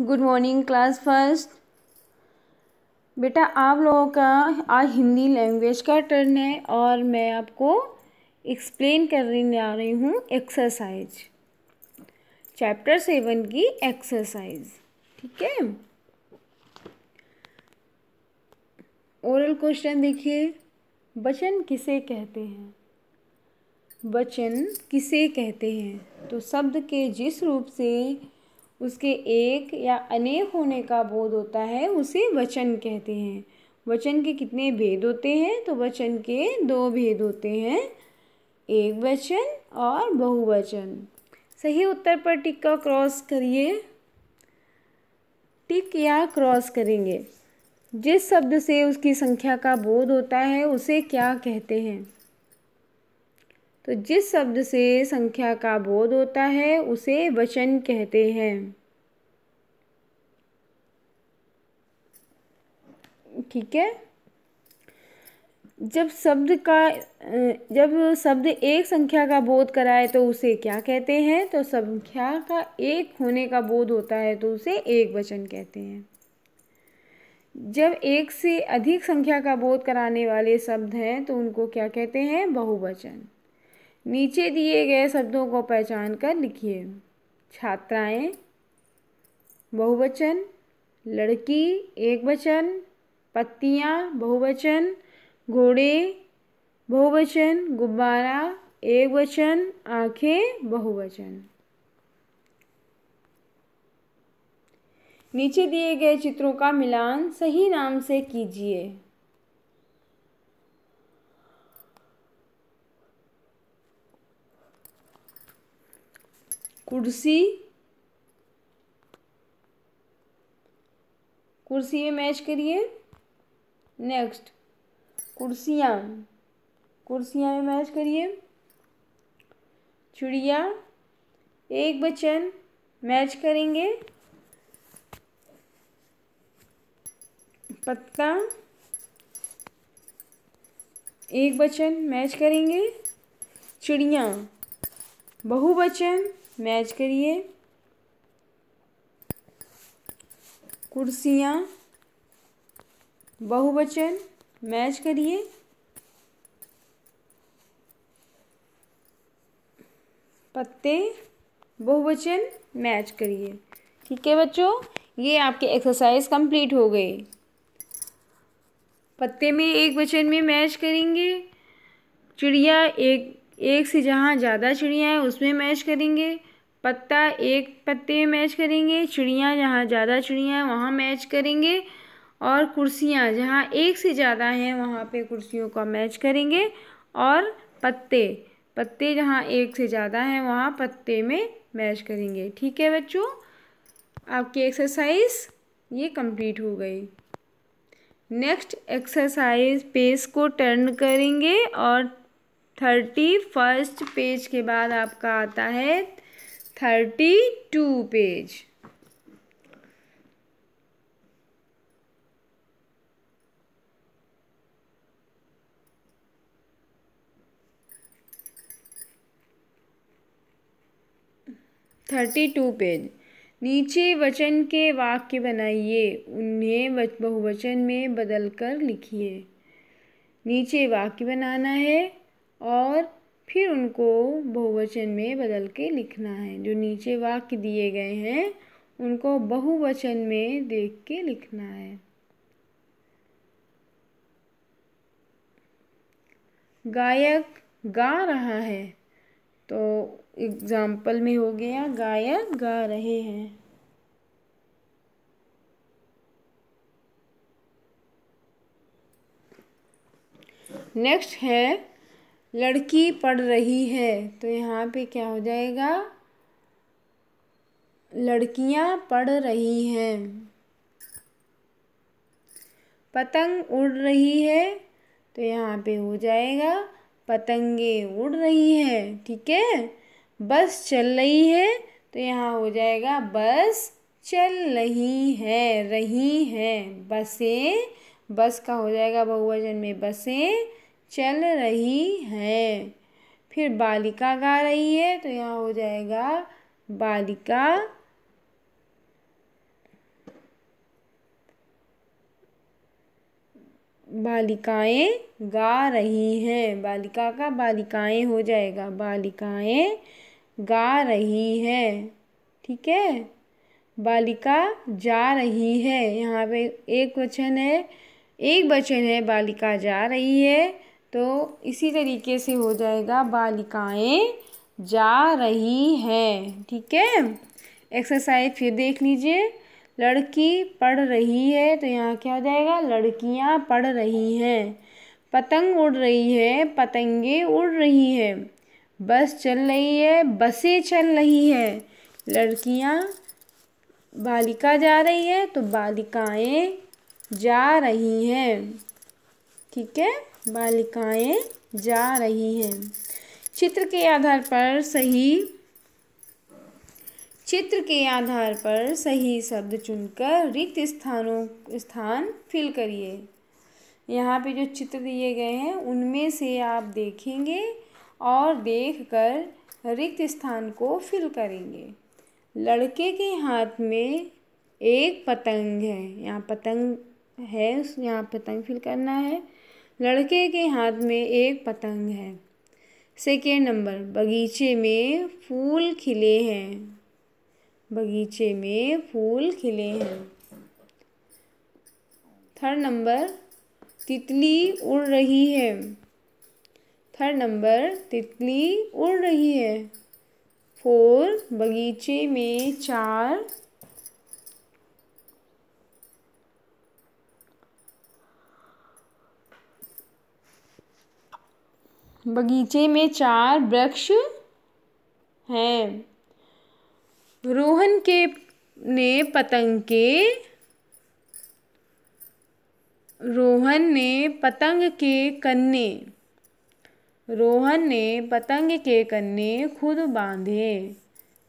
good morning class first बेटा आप लोगों का आज हिंदी लैंग्वेज का टर्न है और मैं आपको एक्सप्लेन करने जा रही हूँ एक्सरसाइज चैप्टर सेवन की एक्सरसाइज ठीक है ओरल क्वेश्चन देखिए वचन किसे कहते हैं वचन किसे कहते हैं तो शब्द के जिस रूप से उसके एक या अनेक होने का बोध होता है उसे वचन कहते हैं वचन के कितने भेद होते हैं तो वचन के दो भेद होते हैं एक वचन और बहुवचन सही उत्तर पर टिक का क्रॉस करिए टिक या क्रॉस करेंगे जिस शब्द से उसकी संख्या का बोध होता है उसे क्या कहते हैं तो जिस शब्द से संख्या का बोध होता है उसे वचन कहते हैं ठीक है जब शब्द का जब शब्द एक संख्या का बोध कराए तो उसे क्या कहते हैं तो संख्या का एक होने का बोध होता है तो उसे एक वचन कहते हैं जब एक से अधिक संख्या का बोध कराने वाले शब्द हैं तो उनको क्या कहते हैं बहुवचन नीचे दिए गए शब्दों को पहचान कर लिखिए छात्राएं बहुवचन लड़की एक वचन पत्तियाँ बहुवचन घोड़े बहुवचन गुब्बारा एक वचन आँखें बहुवचन नीचे दिए गए चित्रों का मिलान सही नाम से कीजिए कुर्सी कुर्सी में मैच करिए नेक्स्ट कुर्सियाँ कुर्सियाँ में मैच करिए चिड़िया एक बचन मैच करेंगे पत्ता एक बचन मैच करेंगे चिड़िया बहुवचन मैच करिए कुर्सियाँ बहुवचन मैच करिए पत्ते बहुवचन मैच करिए ठीक है बच्चों ये आपके एक्सरसाइज कंप्लीट हो गए पत्ते में एक वचन में मैच करेंगे चिड़िया एक एक से जहाँ ज़्यादा चिड़िया हैं उसमें मैच करेंगे पत्ता एक पत्ते में मैच करेंगे चिड़िया जहाँ ज़्यादा चिड़िया हैं वहाँ मैच करेंगे और कुर्सियाँ जहाँ एक से ज़्यादा हैं वहाँ पे कुर्सियों का मैच करेंगे और पत्ते पत्ते जहाँ एक से ज़्यादा हैं वहाँ पत्ते में मैच करेंगे ठीक है बच्चों आपकी एक्सरसाइज ये कंप्लीट हो गई नेक्स्ट एक्सरसाइज पेज को टर्न करेंगे और थर्टी फर्स्ट पेज के बाद आपका आता है thirty two page thirty two page नीचे वचन के वाक्य बनाइए उन्हें बहुवचन में बदलकर लिखिए नीचे वाक्य बनाना है और फिर उनको बहुवचन में बदल के लिखना है जो नीचे वाक्य दिए गए हैं उनको बहुवचन में देख के लिखना है गायक गा रहा है तो एग्जाम्पल में हो गया गायक गा रहे हैं नेक्स्ट है लड़की पढ़ रही है तो यहाँ पे क्या हो जाएगा लड़कियाँ पढ़ रही हैं पतंग उड़ रही है तो यहाँ पे हो जाएगा पतंगे उड़ रही है ठीक है बस चल रही है तो यहाँ हो जाएगा बस चल रही है रही है बसें बस का हो जाएगा बहुवचन में बसें चल रही हैं फिर बालिका गा रही है तो यहाँ हो जाएगा बालिका बालिकाएं गा रही हैं बालिका का बालिकाएं हो जाएगा बालिकाएं गा रही हैं ठीक है बालिका जा रही है यहाँ पे एक वचन है एक वचन है बालिका जा रही है तो इसी तरीके से हो जाएगा बालिकाएं जा रही हैं ठीक है एक्सरसाइज फिर देख लीजिए लड़की पढ़ रही है तो यहाँ क्या हो जाएगा लड़कियाँ पढ़ रही हैं पतंग उड़ रही है पतंगे उड़ रही है बस चल रही है बसें चल रही है लड़कियाँ बालिका जा रही है तो बालिकाएं जा रही हैं ठीक है बालिकाएं जा रही हैं चित्र के आधार पर सही चित्र के आधार पर सही शब्द चुनकर रिक्त स्थानों स्थान फिल करिए यहाँ पे जो चित्र दिए गए हैं उनमें से आप देखेंगे और देखकर रिक्त स्थान को फिल करेंगे लड़के के हाथ में एक पतंग है यहाँ पतंग है यहाँ पतंग फिल करना है लड़के के हाथ में एक पतंग है सेकेंड नंबर बगीचे में फूल खिले हैं बगीचे में फूल खिले हैं थर्ड नंबर तितली उड़ रही है थर्ड नंबर तितली उड़ रही है फोर बगीचे में चार बगीचे में चार वृक्ष हैं रोहन के ने पतंग के रोहन ने पतंग के कन्ने रोहन ने पतंग के कन्ने खुद बांधे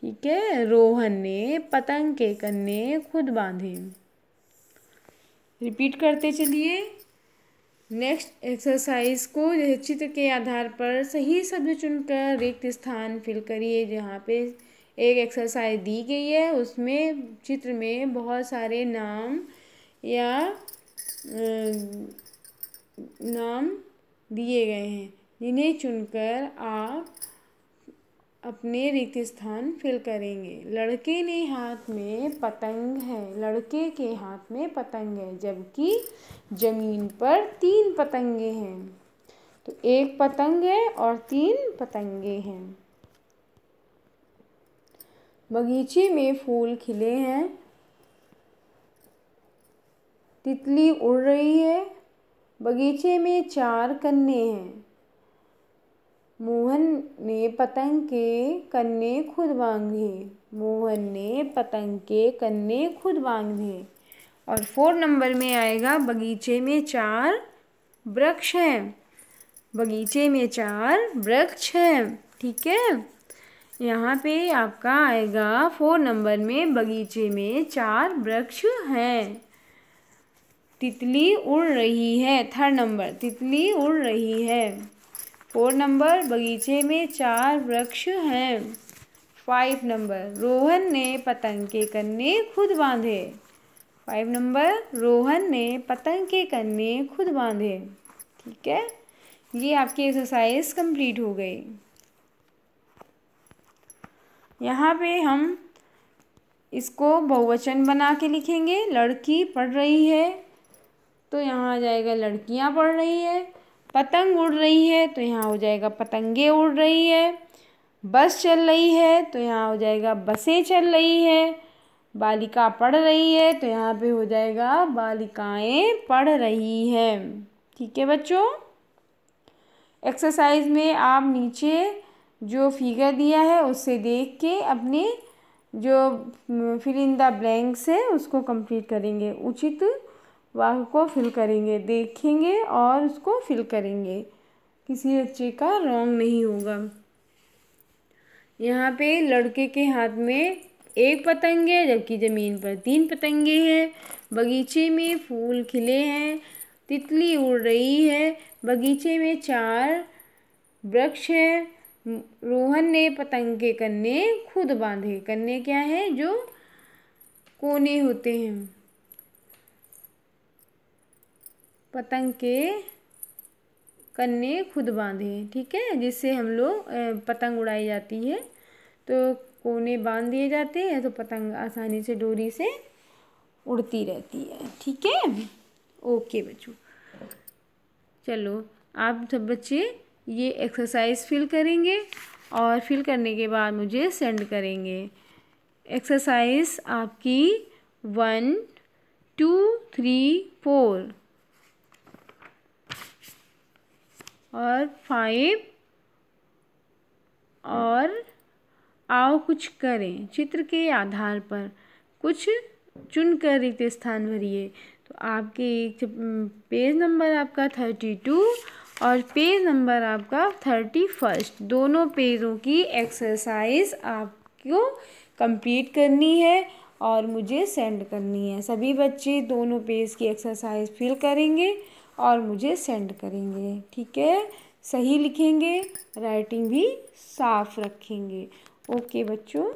ठीक है रोहन ने पतंग के कन्ने खुद बांधे रिपीट करते चलिए नेक्स्ट एक्सरसाइज को चित्र के आधार पर सही शब्द चुनकर रिक्त स्थान फिल करिए जहाँ पे एक एक्सरसाइज दी गई है उसमें चित्र में बहुत सारे नाम या नाम दिए गए हैं जिन्हें चुनकर आप अपने रिक्त स्थान फिल करेंगे लड़के ने हाथ में पतंग है लड़के के हाथ में पतंग है जबकि ज़मीन पर तीन पतंगे हैं तो एक पतंग है और तीन पतंगे हैं बगीचे में फूल खिले हैं तितली उड़ रही है बगीचे में चार कन्ने हैं मोहन ने पतंग के कन्ने खुद बांधे मोहन ने पतंग के कन्ने खुद बांधे और फोर नंबर में आएगा बगीचे में चार वृक्ष हैं बगीचे में चार वृक्ष हैं ठीक है यहाँ पे आपका आएगा फोर नंबर में बगीचे में चार वृक्ष हैं तितली उड़ रही है थर्ड नंबर तितली उड़ रही है फोर नंबर बगीचे में चार वृक्ष हैं फाइव नंबर रोहन ने पतंग के कन्ने खुद बांधे फाइव नंबर रोहन ने पतंग के कन्ने खुद बांधे ठीक है ये आपकी एक्सरसाइज कंप्लीट हो गई यहाँ पे हम इसको बहुवचन बना के लिखेंगे लड़की पढ़ रही है तो यहाँ आ जाएगा लड़कियाँ पढ़ रही है पतंग उड़ रही है तो यहाँ हो जाएगा पतंगे उड़ रही है बस चल रही है तो यहाँ हो जाएगा बसें चल रही है बालिका पढ़ रही है तो यहाँ पे हो जाएगा बालिकाएं पढ़ रही हैं ठीक है बच्चों एक्सरसाइज में आप नीचे जो फिगर दिया है उससे देख के अपने जो फिल इन द ब्लैंक्स है उसको कंप्लीट करेंगे उचित वाह को फिल करेंगे देखेंगे और उसको फिल करेंगे किसी बच्चे का रॉन्ग नहीं होगा यहाँ पे लड़के के हाथ में एक पतंग है जबकि ज़मीन पर तीन पतंगे हैं बगीचे में फूल खिले हैं तितली उड़ रही है बगीचे में चार वृक्ष हैं रोहन ने पतंग के कन्ने खुद बांधे कन्ने क्या है जो कोने होते हैं पतंग के कन्ने खुद बांधे ठीक है जिससे हम लोग पतंग उड़ाई जाती है तो कोने बांध दिए जाते हैं तो पतंग आसानी से डोरी से उड़ती रहती है ठीक है ओके बच्चों चलो आप सब बच्चे ये एक्सरसाइज फिल करेंगे और फिल करने के बाद मुझे सेंड करेंगे एक्सरसाइज आपकी वन टू थ्री फोर और फाइव और आओ कुछ करें चित्र के आधार पर कुछ चुन कर रिक्त स्थान भरिए तो आपके एक पेज नंबर आपका थर्टी टू और पेज नंबर आपका थर्टी फर्स्ट दोनों पेजों की एक्सरसाइज आपको कंप्लीट करनी है और मुझे सेंड करनी है सभी बच्चे दोनों पेज की एक्सरसाइज फिल करेंगे और मुझे सेंड करेंगे ठीक है सही लिखेंगे राइटिंग भी साफ रखेंगे ओके बच्चों